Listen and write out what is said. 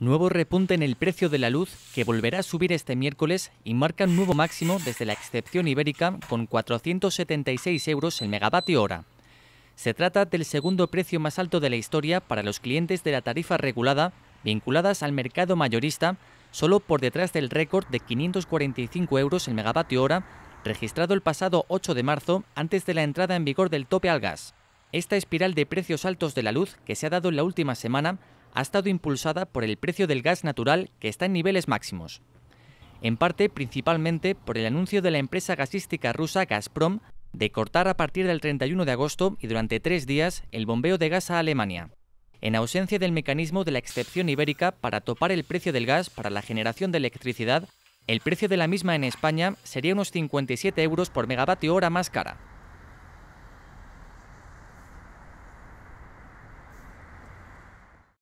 Nuevo repunte en el precio de la luz que volverá a subir este miércoles y marca un nuevo máximo desde la excepción ibérica con 476 euros el megavatio hora. Se trata del segundo precio más alto de la historia para los clientes de la tarifa regulada vinculadas al mercado mayorista, solo por detrás del récord de 545 euros el megavatio hora registrado el pasado 8 de marzo antes de la entrada en vigor del tope al gas. Esta espiral de precios altos de la luz que se ha dado en la última semana ha estado impulsada por el precio del gas natural que está en niveles máximos. En parte, principalmente, por el anuncio de la empresa gasística rusa Gazprom de cortar a partir del 31 de agosto y durante tres días el bombeo de gas a Alemania, en ausencia del mecanismo de la excepción ibérica para topar el precio del gas para la generación de electricidad, el precio de la misma en España sería unos 57 euros por megavatio hora más cara.